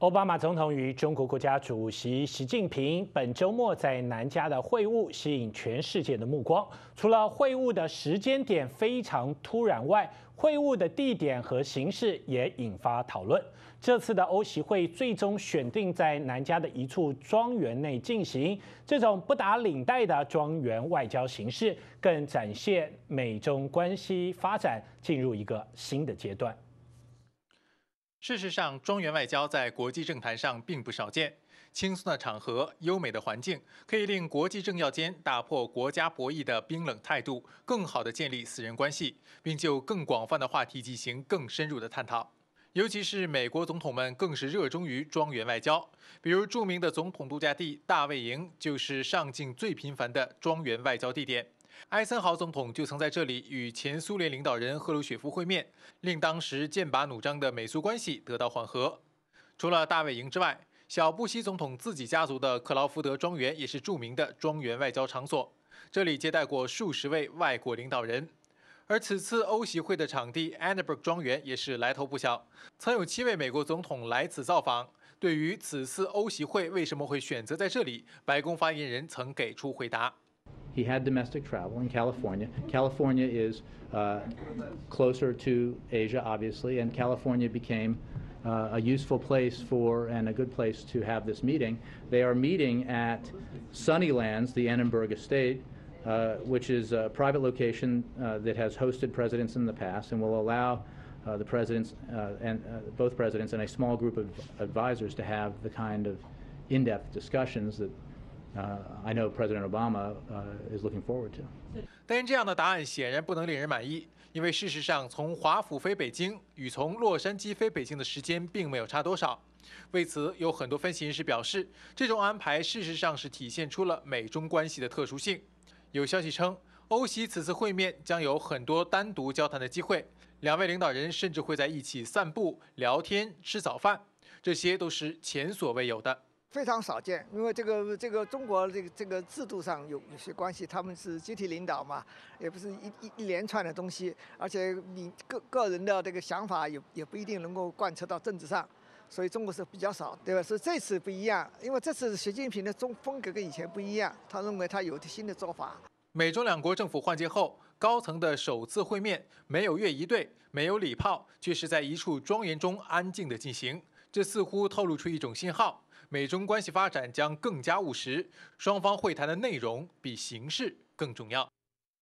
奥巴马总统与中国国家主席习近平本周末在南加的会晤吸引全世界的目光。除了会晤的时间点非常突然外，会晤的地点和形式也引发讨论。这次的欧席会最终选定在南加的一处庄园内进行，这种不打领带的庄园外交形式，更展现美中关系发展进入一个新的阶段。事实上，庄园外交在国际政坛上并不少见。轻松的场合、优美的环境，可以令国际政要间打破国家博弈的冰冷态度，更好的建立私人关系，并就更广泛的话题进行更深入的探讨。尤其是美国总统们更是热衷于庄园外交，比如著名的总统度假地——大卫营，就是上镜最频繁的庄园外交地点。艾森豪总统就曾在这里与前苏联领导人赫鲁雪夫会面，令当时剑拔弩张的美苏关系得到缓和。除了大卫营之外，小布希总统自己家族的克劳福德庄园也是著名的庄园外交场所，这里接待过数十位外国领导人。而此次欧席会的场地安纳伯克庄园也是来头不小，曾有七位美国总统来此造访。对于此次欧席会为什么会选择在这里，白宫发言人曾给出回答。He had domestic travel in California. California is uh, closer to Asia, obviously, and California became uh, a useful place for and a good place to have this meeting. They are meeting at Sunnylands, the Annenberg Estate, uh, which is a private location uh, that has hosted presidents in the past and will allow uh, the presidents uh, and both presidents and a small group of advisors to have the kind of in-depth discussions that I President is looking know Obama forward to. 但这样的答案显然不能令人满意，因为事实上，从华府飞北京与从洛杉矶飞北京的时间并没有差多少。为此，有很多分析人士表示，这种安排事实上是体现出了美中关系的特殊性。有消息称，欧席此次会面将有很多单独交谈的机会，两位领导人甚至会在一起散步、聊天、吃早饭，这些都是前所未有的。非常少见，因为这个这个中国这个这个制度上有有些关系，他们是集体领导嘛，也不是一一一连串的东西，而且你个个人的这个想法也也不一定能够贯彻到政治上，所以中国是比较少，对吧？所以这次不一样，因为这次习近平的中风格跟以前不一样，他认为他有新的做法。美中两国政府换届后，高层的首次会面没有越仪队，没有礼炮，却是在一处庄园中安静的进行，这似乎透露出一种信号。美中关系发展将更加务实，双方会谈的内容比形式更重要。